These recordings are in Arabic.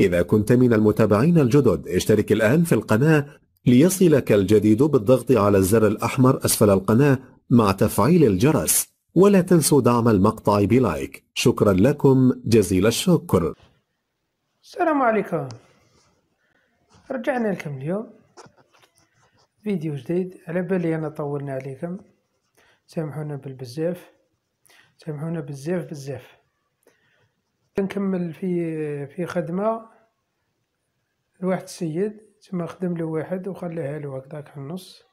إذا كنت من المتابعين الجدد اشترك الآن في القناة ليصلك الجديد بالضغط على الزر الأحمر أسفل القناة مع تفعيل الجرس ولا تنسوا دعم المقطع بلايك شكرا لكم جزيل الشكر السلام عليكم رجعنا لكم اليوم فيديو جديد على بالي أنا طولنا عليكم سامحونا بالبزاف سامحونا بزاف بزاف كنكمل في في خدمة لواحد السيد تما خدم له واحد وخليها له هكذاك على النص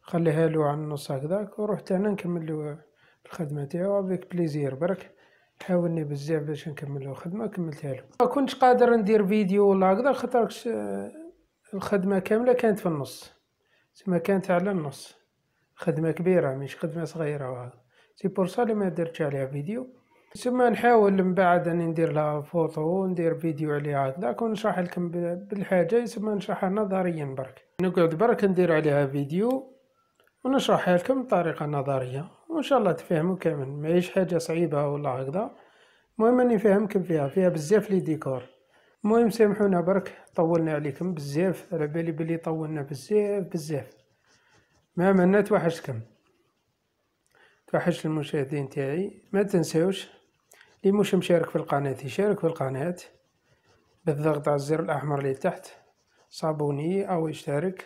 خليها له على النص هكذاك ورحت انا نكمل له الخدمة تاعو افيك بليزير برك حاولني بزاف باش نكمل له الخدمة كملتها له ما كنتش قادر ندير فيديو ولا هكذا خاطر الخدمة كاملة كانت في النص تما كانت على النص خدمة كبيرة مش خدمة صغيرة وهذا سي بور سا لي ما درتش عليها فيديو ثم نحاول من بعد أني ندير لها فوطو وندير فيديو عليها هكذاك ونشرح لكم بالحاجة ثم نشرحها نظريا برك نقعد برك ندير عليها فيديو ونشرحها لكم بطريقة نظرية وإن شاء الله تفهموا كامل ماهيش حاجة صعيبة ولا هكذا المهم أني نفهمكم فيها فيها بزاف لي ديكور المهم سامحونا برك طولنا عليكم بزاف على بالي بلي طولنا بزاف بزاف ما أنا توحشتكم توحشت المشاهدين تاعي ما تنساوش اللي مش مشارك في القناة يشارك في القناة بالضغط على الزر الأحمر اللي تحت صابوني أو اشترك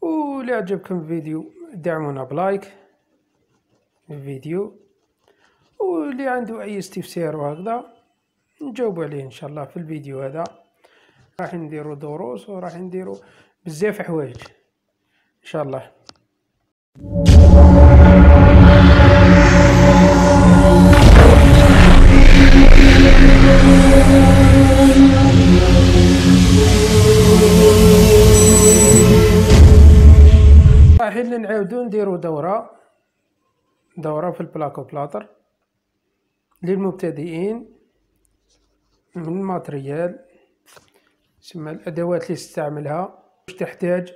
ولي عجبكم الفيديو دعمونا بلايك الفيديو واللي عنده أي استفسار وهكذا نجاوب عليه إن شاء الله في الفيديو هذا راح نديرو دروس وراح نديرو بزاف حوايج إن شاء الله رايحين نعاودو نديرو دورة دورة في البلاكو بلاطر للمبتدئين من الماتريال تسمى الأدوات اللي تستعملها واش تحتاج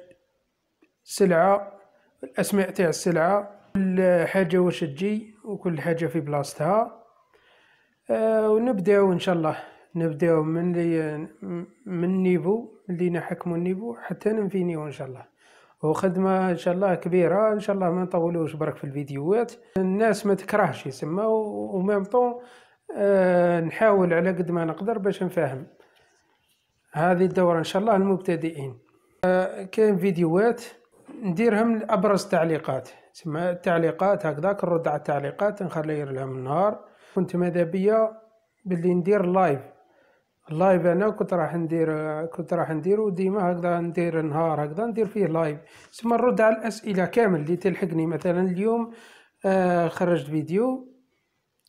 سلعة الأسماء تاع السلعة كل حاجة واش تجي وكل حاجة في بلاصتها آه ونبداو إن شاء الله نبداو من لي من نيفو اللي نحكمو النيفو حتى ننفينيو ان شاء الله وخدمة ان شاء الله كبيرة ان شاء الله ما نطولوش برك في الفيديوهات الناس ما تكرهش يسمى وميم طون أه نحاول على قد ما نقدر باش نفهم هذه الدورة ان شاء الله المبتدئين أه كاين فيديوهات نديرهم لابرز تعليقات تسمى التعليقات هكذاك نرد على التعليقات نخلي لهم النهار كنت ماذا بيا باللي ندير لايف اللايف انا كنت راح ندير كنت راح نديرو ديما هكذا ندير نهار هكذا ندير فيه لايف ثم نرد على الاسئله كامل اللي تلحقني مثلا اليوم آه، خرجت فيديو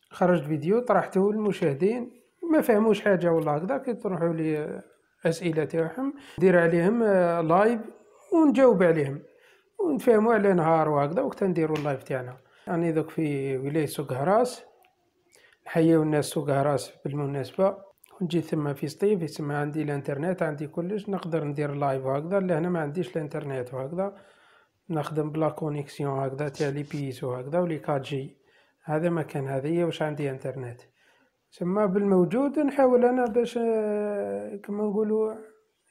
خرجت فيديو طرحته للمشاهدين ما فهموش حاجه ولا هكذا تروحوا لي اسئله تاعهم ندير عليهم لايف آه، ونجاوب عليهم ونتفاهموا على نهار وهكذا وقت نديرو اللايف تاعنا راني يعني دوك في ولايه سوق هراس نحييو الناس سوق هراس بالمناسبه نجي ثما في سطيف ثم عندي الانترنت عندي كلش نقدر ندير لايف هكذا لهنا ما عنديش الانترنت وهكذا نخدم بلا كونيكسيون هكذا تاع لي بيس وهكذا ولي جي هذا مكان هذه واش عندي انترنت ثم بالموجود نحاول انا باش آه، كما نقولوا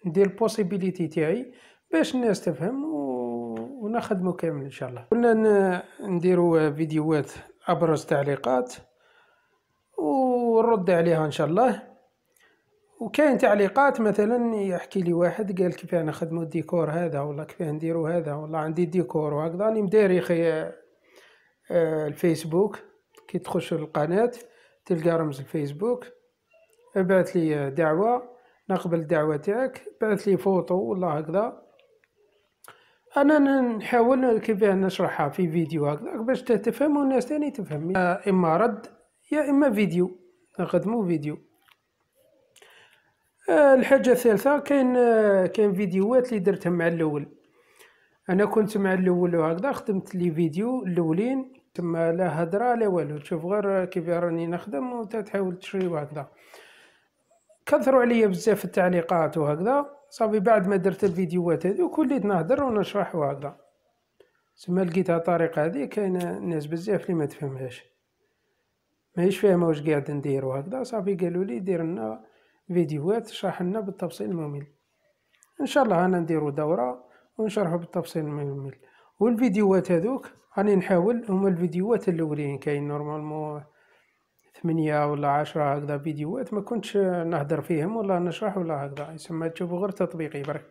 ندير البوسيبيليتي تاعي باش الناس تفهم و... ونخدمو كامل ان شاء الله قلنا نديرو فيديوهات ابرز تعليقات ونرد عليها ان شاء الله وكاين تعليقات مثلا يحكي لي واحد قال كيف انا خدموا الديكور هذا ولا كيف نديروا هذا ولا عندي الديكور وهكذا راني مداري خي آه، الفيسبوك كي تخش للقناه تلقى رمز الفيسبوك بعث لي دعوه نقبل الدعوه تاعك بعث لي فوتو ولا هكذا انا نحاول كيف نشرحها في فيديو هكذا باش تفهم والناس تاني تفهم اما رد يا اما فيديو نخدمو فيديو آه، الحاجه الثالثه كاين آه، كاين فيديوهات اللي درتهم مع الاول انا كنت مع الاول وهكذا خدمت لي فيديو الاولين تما لا هضره لا والو تشوف غير كيف راني نخدم وانت تحاول تشري وهكذا كثروا عليا بزاف التعليقات وهكذا صافي بعد ما درت الفيديوهات هذو وليت نهضر ونشرح وهكذا سما لقيتها الطريقه هذه كاين ناس بزاف اللي ما تفهمهاش ماهيش فاهمه واش قاعد ندير وهكذا صافي قالوا لي دير لنا فيديوهات تشرح لنا بالتفصيل الممل ان شاء الله انا نديرو دوره ونشرحو بالتفصيل الممل والفيديوهات هذوك راني نحاول هما الفيديوهات الاولين كاين نورمالمون ثمانية ولا عشرة هكذا فيديوهات ما كنتش نهدر فيهم ولا نشرح ولا هكذا يسمى تشوفوا غير تطبيقي برك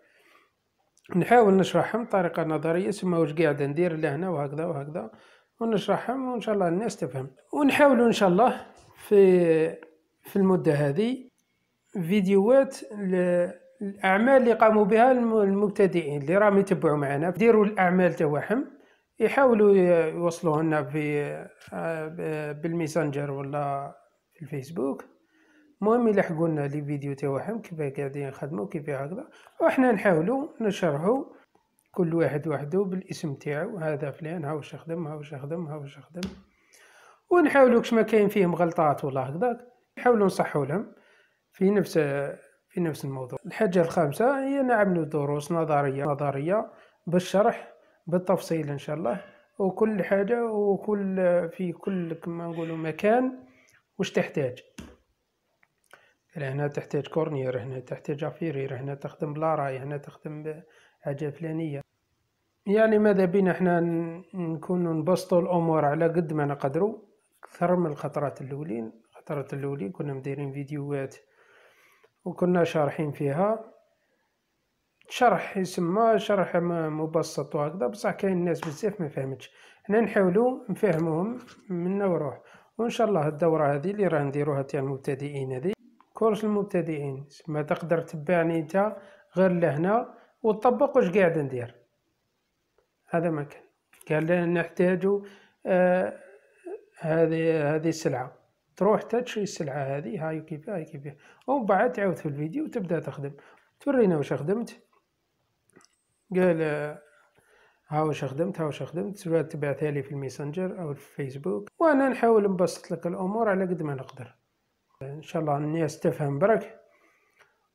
نحاول نشرحهم بطريقة نظرية يسمى واش قاعد ندير لهنا وهكذا وهكذا ونشرحهم وان شاء الله الناس تفهم ونحاول ان شاء الله في في المدة هذه فيديوهات الاعمال اللي قاموا بها المبتدئين اللي راهم يتبعوا معنا يديروا الاعمال تاعهم يحاولوا يوصلوا لنا بالميسنجر ولا في الفيسبوك المهم يلحقوا لنا لي فيديو تاعهم كيف قاعدين يخدموا كيف هكذا وحنا نحاولوا نشرحوا كل واحد وحده بالاسم تاعو هذا فلان هاو واش يخدم هاو واش يخدم هاو واش يخدم ونحاولوا كش ما كاين فيهم غلطات ولا هكذا نحاولوا نصحوا لهم في نفس في نفس الموضوع الحاجة الخامسة هي نعمل دروس نظرية نظرية بالشرح بالتفصيل إن شاء الله وكل حاجة وكل في كل كما نقولوا مكان واش تحتاج هنا تحتاج كورنير هنا تحتاج افيرير هنا تخدم بلاراي هنا تخدم حاجة فلانية يعني ماذا بينا احنا نكون نبسطوا الامور على قد ما نقدروا اكثر من الخطرات الاولين الخطرات الاولين كنا مديرين فيديوهات وكنا شارحين فيها شرح يسمى شرح مبسط وهكذا بصح كاين الناس بزاف ما فهمتش حنا نحاولوا نفهموهم منا نروح وان شاء الله الدوره هذه اللي راه نديروها تاع المبتدئين هذه كورس المبتدئين ما تقدر تبعني انت غير لهنا وتطبق واش قاعد ندير هذا ما كان قال نحتاج آه هذه هذه السلعه تروح تشري السلعة هذه هاي كيف هاي كيف ومن بعد تعود في الفيديو وتبدأ تخدم تورينا وش خدمت قال آه، ها وش خدمت ها وش خدمت تبعثها لي في الميسنجر أو في الفيسبوك وأنا نحاول نبسط لك الأمور على قد ما نقدر إن شاء الله الناس تفهم برك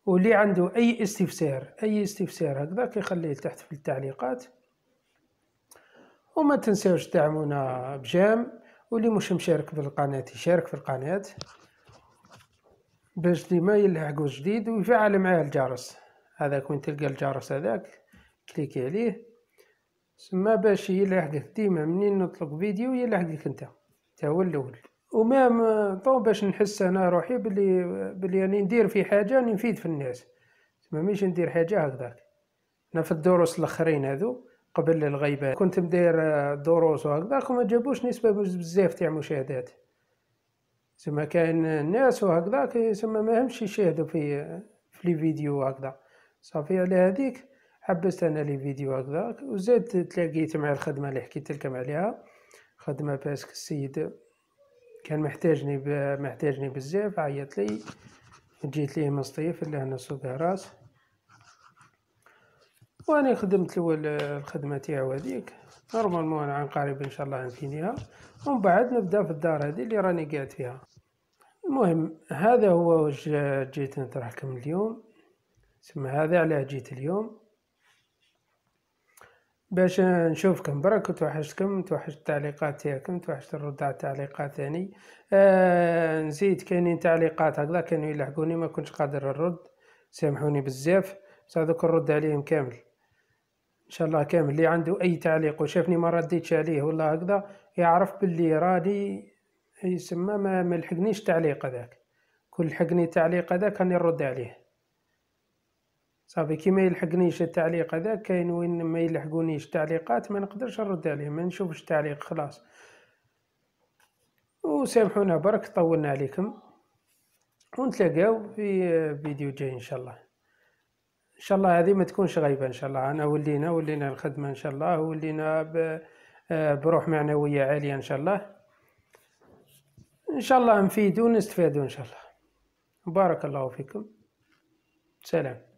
واللي عنده أي استفسار أي استفسار هكذا كيخليه تحت في التعليقات وما تنساوش تدعمونا بجام واللي مش مشارك بالقناة يشارك في القناة باش ديما يلحقو جديد ويفعل معاه الجرس هذاك وين تلقى الجرس هذاك كليكي عليه سما باش يلحقك ديما منين نطلق فيديو يلحقك انت تا هو الاول ومام طو باش نحس انا روحي بلي بلي راني ندير في حاجه راني نفيد في الناس ما ميش ندير حاجه هكذاك انا في الدروس الاخرين هذو قبل الغيبة كنت مدير آه، دروس وهكذاك وما جابوش نسبة بزاف تاع مشاهدات تسمى كاين الناس وهكذاك ما ماهمش يشاهدوا في في لي فيديو هكذا صافي على هذيك حبست انا لي فيديو هكذاك وزاد تلاقيت مع الخدمه اللي حكيت لكم عليها خدمه باسك السيد كان محتاجني ب... محتاجني بزاف عيط لي جيت ليه من اللي هنا سوق راس وأنا خدمت الأول آه، الخدمة تاعو هذيك نورمالمون أنا عن قريب إن شاء الله نفينيها ومن بعد نبدا في الدار هذه اللي راني قاعد فيها المهم هذا هو واش جيت نترحكم اليوم ثم هذا علاه جيت اليوم باش نشوفكم برك توحشتكم توحشت التعليقات تاعكم توحشت الرد على التعليقات ثاني آه نسيت كاينين تعليقات هكذا كانوا يلحقوني ما كنتش قادر نرد سامحوني بزاف بصح دوك نرد عليهم كامل ان شاء الله كامل اللي عنده اي تعليق وشافني ما رديتش عليه ولا هكذا يعرف باللي راني يسمى ما ملحقنيش تعليق هذاك كل حقني تعليق هذاك راني نرد عليه صافي كي ما يلحقنيش التعليق هذاك كاين وين ما يلحقونيش تعليقات ما نقدرش نرد عليه ما نشوفش تعليق خلاص وسامحونا برك طولنا عليكم ونتلاقاو في فيديو جاي ان شاء الله ان شاء الله هذه ما تكونش غايبه ان شاء الله انا ولينا ولينا الخدمه ان شاء الله ولينا ب... آه، بروح معنويه عاليه ان شاء الله ان شاء الله نفيدوا ونستفادوا ان شاء الله بارك الله فيكم سلام